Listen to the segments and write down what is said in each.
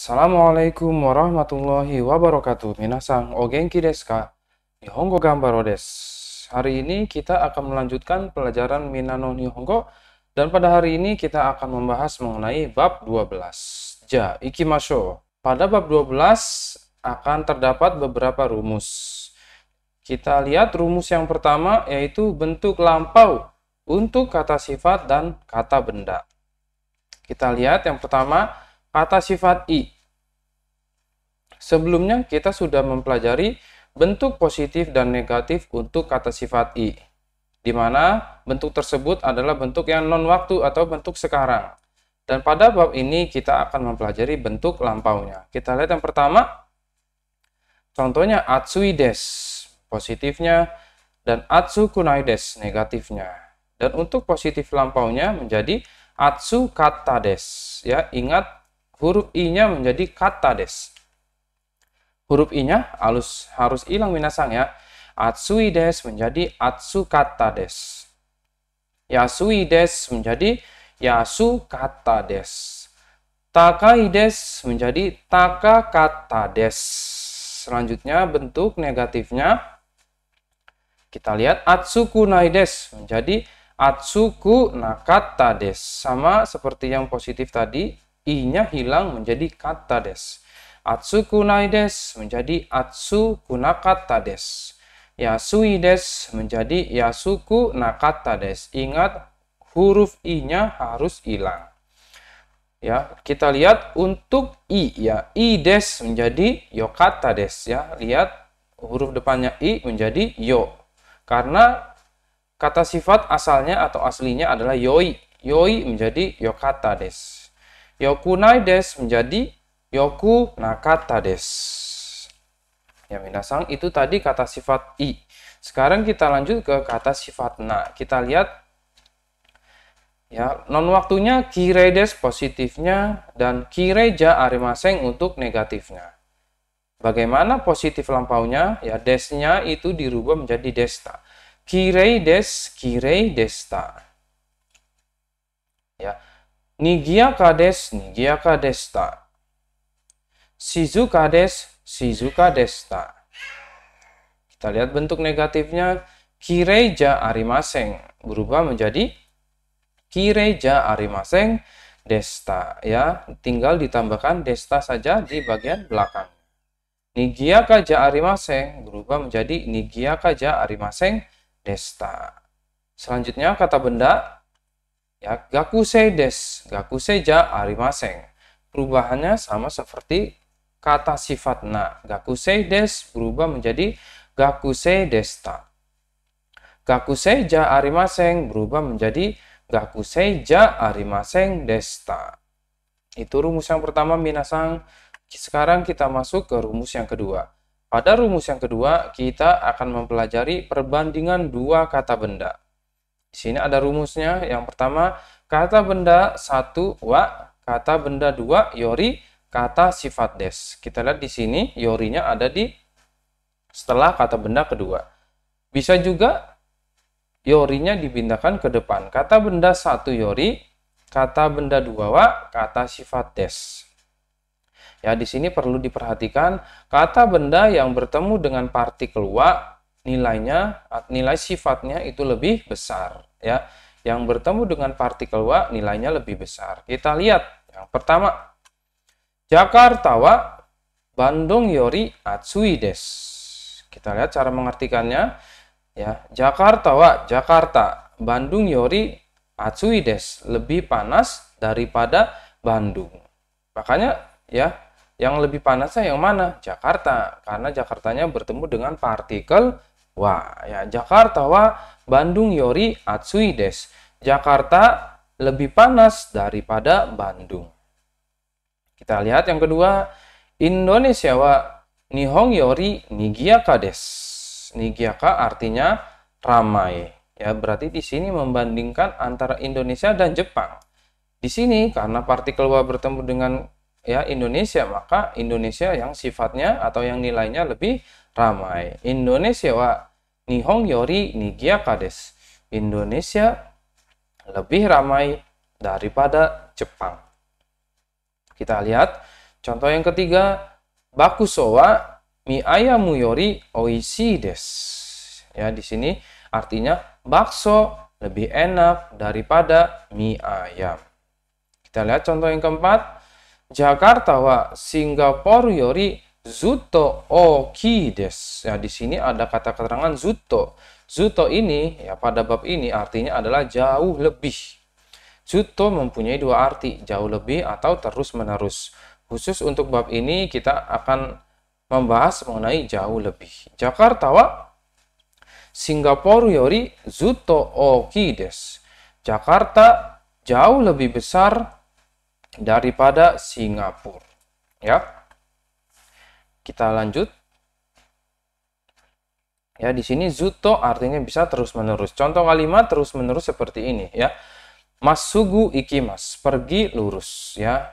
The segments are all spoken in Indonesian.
Assalamualaikum warahmatullahi wabarakatuh. Minasang ogenki desu ka? Nihongo gambaro desu. Hari ini kita akan melanjutkan pelajaran Minano Nihongo dan pada hari ini kita akan membahas mengenai bab 12. Ja, ikimasho. Pada bab 12 akan terdapat beberapa rumus. Kita lihat rumus yang pertama yaitu bentuk lampau untuk kata sifat dan kata benda. Kita lihat yang pertama kata sifat i. Sebelumnya kita sudah mempelajari bentuk positif dan negatif untuk kata sifat i, di mana bentuk tersebut adalah bentuk yang non waktu atau bentuk sekarang. Dan pada bab ini kita akan mempelajari bentuk lampaunya. Kita lihat yang pertama, contohnya atsui des, positifnya, dan atsu kunai des, negatifnya. Dan untuk positif lampaunya menjadi atsu kata des. Ya, ingat huruf i-nya menjadi kata des. Huruf i-nya harus harus hilang minasang ya. Atsui des menjadi atsu kata des. Yasui des menjadi yasu kata des. Takai des menjadi taka kata des. Selanjutnya bentuk negatifnya kita lihat atsuku naides menjadi atsuku nakata des sama seperti yang positif tadi i-nya hilang menjadi kata des. Atsu kunai des menjadi atsu kunakata des. Yasui des menjadi yasuku nakata des. Ingat huruf i-nya harus hilang. Ya, kita lihat untuk i ya, i des menjadi yokata des ya. Lihat huruf depannya i menjadi yo. Karena kata sifat asalnya atau aslinya adalah yoi. Yoi menjadi yokata des yokunai des menjadi yoku nakata des. Ya minasang itu tadi kata sifat i. Sekarang kita lanjut ke kata sifat na. Kita lihat ya non waktunya des positifnya dan kireja arimaseng untuk negatifnya. Bagaimana positif lampaunya? Ya desnya itu dirubah menjadi desta. Kirei des, kirei desta. Ya, Nigiaka des, nigiaka desta. Shizuka des, shizuka desta. Kita lihat bentuk negatifnya. Kireja arimaseng berubah menjadi kireja arimaseng desta ya tinggal ditambahkan desta saja di bagian belakang nigiaka ja arimaseng berubah menjadi nigiaka ja arimaseng desta selanjutnya kata benda ya gakusei des, gakusei ja arimasen. Perubahannya sama seperti kata sifat na. Gakusei des berubah menjadi gakusei desta. Gakusei ja arimasen berubah menjadi gakusei ja arimasen desta. Itu rumus yang pertama minasang. Sekarang kita masuk ke rumus yang kedua. Pada rumus yang kedua, kita akan mempelajari perbandingan dua kata benda. Di sini ada rumusnya. Yang pertama, kata benda satu wa, kata benda dua yori, kata sifat des. Kita lihat di sini yorinya ada di setelah kata benda kedua. Bisa juga yorinya dipindahkan ke depan. Kata benda satu yori, kata benda dua wa, kata sifat des. Ya, di sini perlu diperhatikan kata benda yang bertemu dengan partikel wa nilainya nilai sifatnya itu lebih besar ya yang bertemu dengan partikel wa nilainya lebih besar kita lihat yang pertama Jakarta wa Bandung yori atsui des kita lihat cara mengartikannya ya Jakarta wa Jakarta Bandung yori atsui des lebih panas daripada Bandung makanya ya yang lebih panasnya yang mana Jakarta karena Jakartanya bertemu dengan partikel wa ya Jakarta wa Bandung yori atsui des Jakarta lebih panas daripada Bandung kita lihat yang kedua Indonesia wa Nihong yori nigiaka des nigiaka artinya ramai ya berarti di sini membandingkan antara Indonesia dan Jepang di sini karena partikel wa bertemu dengan ya Indonesia maka Indonesia yang sifatnya atau yang nilainya lebih ramai Indonesia wa Nihong Yori Nigia kades Indonesia lebih ramai daripada Jepang. Kita lihat contoh yang ketiga, Bakuso wa mi ayamu yori oishi des. Ya, di sini artinya bakso lebih enak daripada mi ayam. Kita lihat contoh yang keempat, Jakarta wa Singapura yori Zuto oki des. Ya, di sini ada kata keterangan zuto. Zuto ini ya pada bab ini artinya adalah jauh lebih. Zuto mempunyai dua arti, jauh lebih atau terus-menerus. Khusus untuk bab ini kita akan membahas mengenai jauh lebih. Jakarta wa Singapura yori zuto oki des. Jakarta jauh lebih besar daripada Singapura. Ya. Kita lanjut. Ya, di sini zuto artinya bisa terus-menerus. Contoh kalimat terus-menerus seperti ini ya. Masugu ikimas, pergi lurus ya.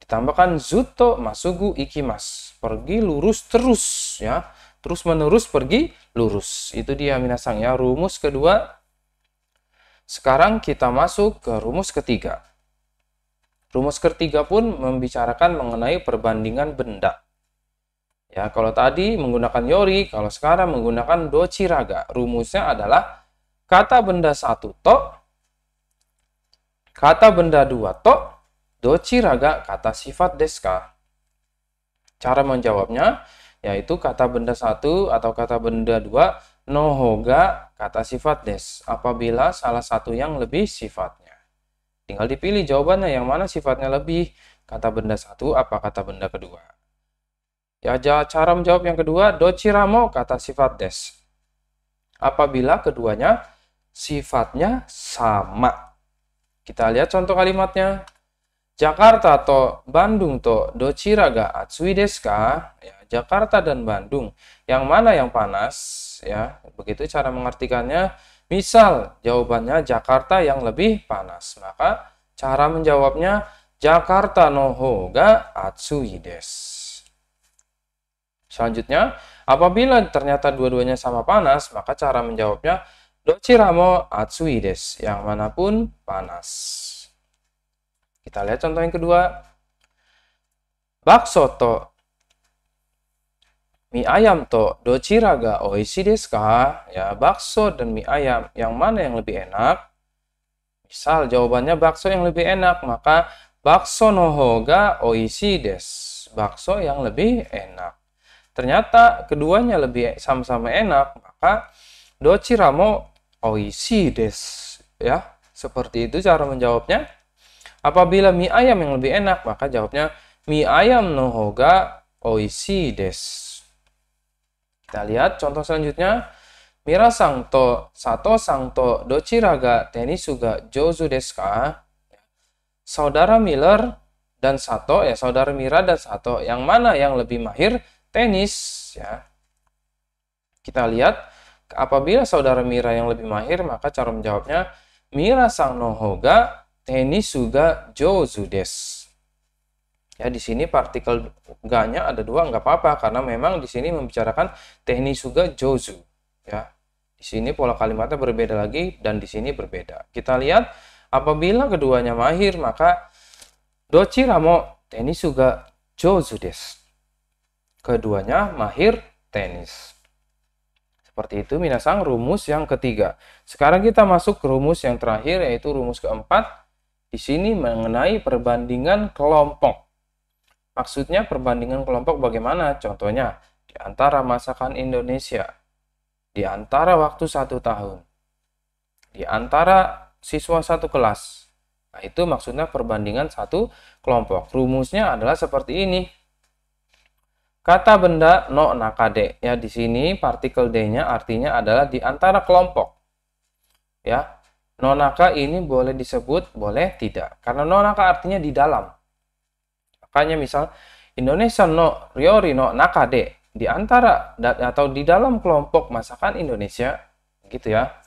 Ditambahkan zuto masugu ikimas, pergi lurus terus ya. Terus-menerus pergi lurus. Itu dia minasang ya rumus kedua. Sekarang kita masuk ke rumus ketiga. Rumus ketiga pun membicarakan mengenai perbandingan benda. Ya, kalau tadi menggunakan yori, kalau sekarang menggunakan raga. Rumusnya adalah kata benda satu to, kata benda dua to, raga kata sifat deska. Cara menjawabnya yaitu kata benda satu atau kata benda dua nohoga kata sifat des apabila salah satu yang lebih sifatnya. Tinggal dipilih jawabannya yang mana sifatnya lebih, kata benda satu apa kata benda kedua. Ya, cara menjawab yang kedua, dochiramo kata sifat des. Apabila keduanya sifatnya sama. Kita lihat contoh kalimatnya. Jakarta atau Bandung to docira ga atsui desu Ya, Jakarta dan Bandung, yang mana yang panas? Ya, begitu cara mengartikannya. Misal jawabannya Jakarta yang lebih panas, maka cara menjawabnya Jakarta no ho ga atsui desu. Selanjutnya, apabila ternyata dua-duanya sama panas, maka cara menjawabnya dochiramo atsui yang manapun panas. Kita lihat contoh yang kedua. Bakso to mie ayam to dochira ga oishi desu ka? Ya, bakso dan mie ayam yang mana yang lebih enak? Misal jawabannya bakso yang lebih enak, maka bakso noho ga oishi desu. Bakso yang lebih enak ternyata keduanya lebih e, sama-sama enak, maka dochiramo oishi oh, des. Ya, seperti itu cara menjawabnya. Apabila mie ayam yang lebih enak, maka jawabnya mie ayam no hoga oishi oh, des. Kita lihat contoh selanjutnya. Mira sangto sato sangto doci raga tenisu ga jozu des ka? Ya. Saudara Miller dan Sato ya, saudara Mira dan Sato, yang mana yang lebih mahir? tenis ya kita lihat apabila saudara Mira yang lebih mahir maka cara menjawabnya Mira sang nohoga tenis juga jozudes ya di sini partikel ganya ada dua nggak apa-apa karena memang di sini membicarakan tenis juga jozu ya di sini pola kalimatnya berbeda lagi dan di sini berbeda kita lihat apabila keduanya mahir maka dochi ramo tenis juga Jozudes Keduanya mahir tenis. Seperti itu minasang rumus yang ketiga. Sekarang kita masuk ke rumus yang terakhir yaitu rumus keempat. Di sini mengenai perbandingan kelompok. Maksudnya perbandingan kelompok bagaimana? Contohnya di antara masakan Indonesia, di antara waktu satu tahun, di antara siswa satu kelas. Nah, itu maksudnya perbandingan satu kelompok. Rumusnya adalah seperti ini. Kata benda no nakade ya di sini partikel d-nya artinya adalah di antara kelompok. Ya. naka ini boleh disebut, boleh tidak. Karena naka artinya di dalam. Makanya misal Indonesia no riori no nakade di antara atau di dalam kelompok masakan Indonesia gitu ya.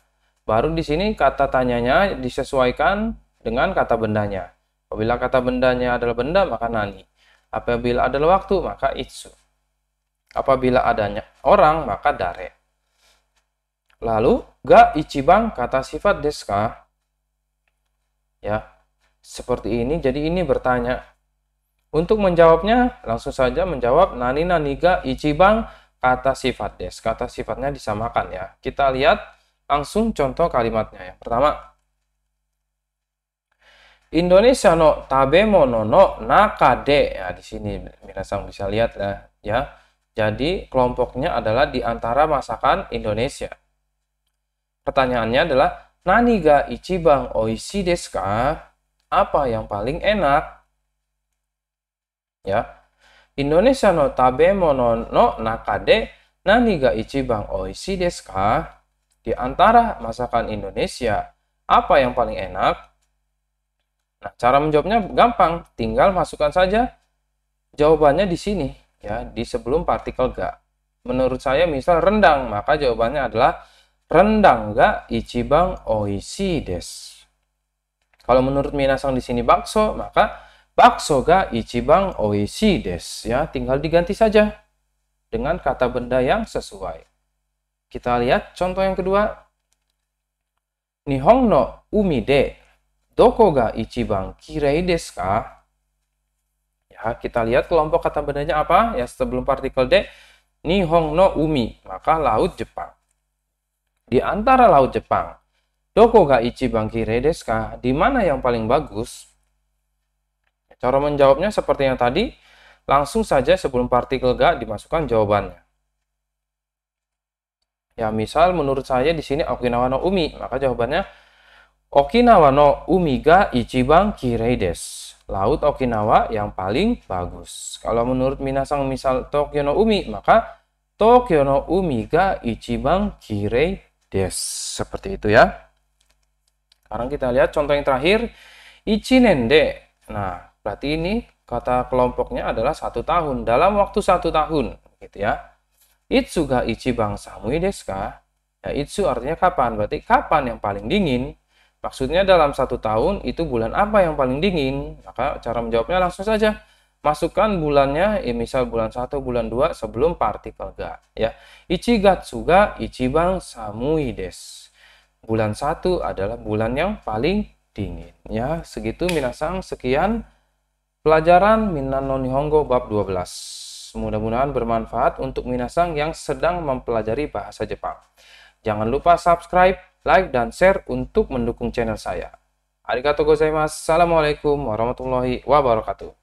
Baru di sini kata tanyanya disesuaikan dengan kata bendanya. Apabila kata bendanya adalah benda, maka nani. Apabila adalah waktu, maka itsu. Apabila adanya orang, maka dare. Lalu, ga ichiban kata sifat deska. Ya, seperti ini. Jadi ini bertanya. Untuk menjawabnya, langsung saja menjawab nani nani ga ichiban kata sifat des. Kata sifatnya disamakan ya. Kita lihat langsung contoh kalimatnya. ya. pertama, Indonesia no tabemono no nakade. Ya, di sini Minasang bisa lihat ya. ya. Jadi kelompoknya adalah di antara masakan Indonesia. Pertanyaannya adalah, Nani ga ichibang oishi desu ka? Apa yang paling enak? Ya. Indonesia no tabemono no nakade nani ga ichibang oishi desu ka? Di antara masakan Indonesia, apa yang paling enak? Nah, cara menjawabnya gampang, tinggal masukkan saja jawabannya di sini ya di sebelum partikel ga. Menurut saya misal rendang, maka jawabannya adalah rendang ga ichibang oishi des. Kalau menurut Minasang di sini bakso, maka bakso ga ichibang oishi des ya, tinggal diganti saja dengan kata benda yang sesuai. Kita lihat contoh yang kedua. nihong no umi doko ga ichibang kirei desu ka? Ya, kita lihat kelompok kata bendanya apa? Ya, sebelum partikel D, Nihong no Umi, maka laut Jepang. Di antara laut Jepang, Doko ga ichi bangki redeska Di mana yang paling bagus? Cara menjawabnya seperti yang tadi, langsung saja sebelum partikel ga dimasukkan jawabannya. Ya, misal menurut saya di sini Okinawa no Umi, maka jawabannya Okinawa no Umi ga ichiban kirei desu. Laut Okinawa yang paling bagus. Kalau menurut Minasang misal Tokyo no Umi, maka Tokyo no Umi ga Ichiban Kirei des Seperti itu ya. Sekarang kita lihat contoh yang terakhir. de. Nah, berarti ini kata kelompoknya adalah satu tahun. Dalam waktu satu tahun. Gitu ya. Itsu ga Ichiban Samui desu ka? Ya, itsu artinya kapan. Berarti kapan yang paling dingin. Maksudnya dalam satu tahun itu bulan apa yang paling dingin? Maka cara menjawabnya langsung saja. Masukkan bulannya, ya misal bulan 1, bulan 2 sebelum partikel ga. Ya. Ichigatsu ga ichibang samui des. Bulan 1 adalah bulan yang paling dingin. Ya, segitu minasang sekian pelajaran Minan no Nihongo bab 12. Mudah-mudahan bermanfaat untuk minasang yang sedang mempelajari bahasa Jepang. Jangan lupa subscribe like, dan share untuk mendukung channel saya. Arigatou gozaimasu. Assalamualaikum warahmatullahi wabarakatuh.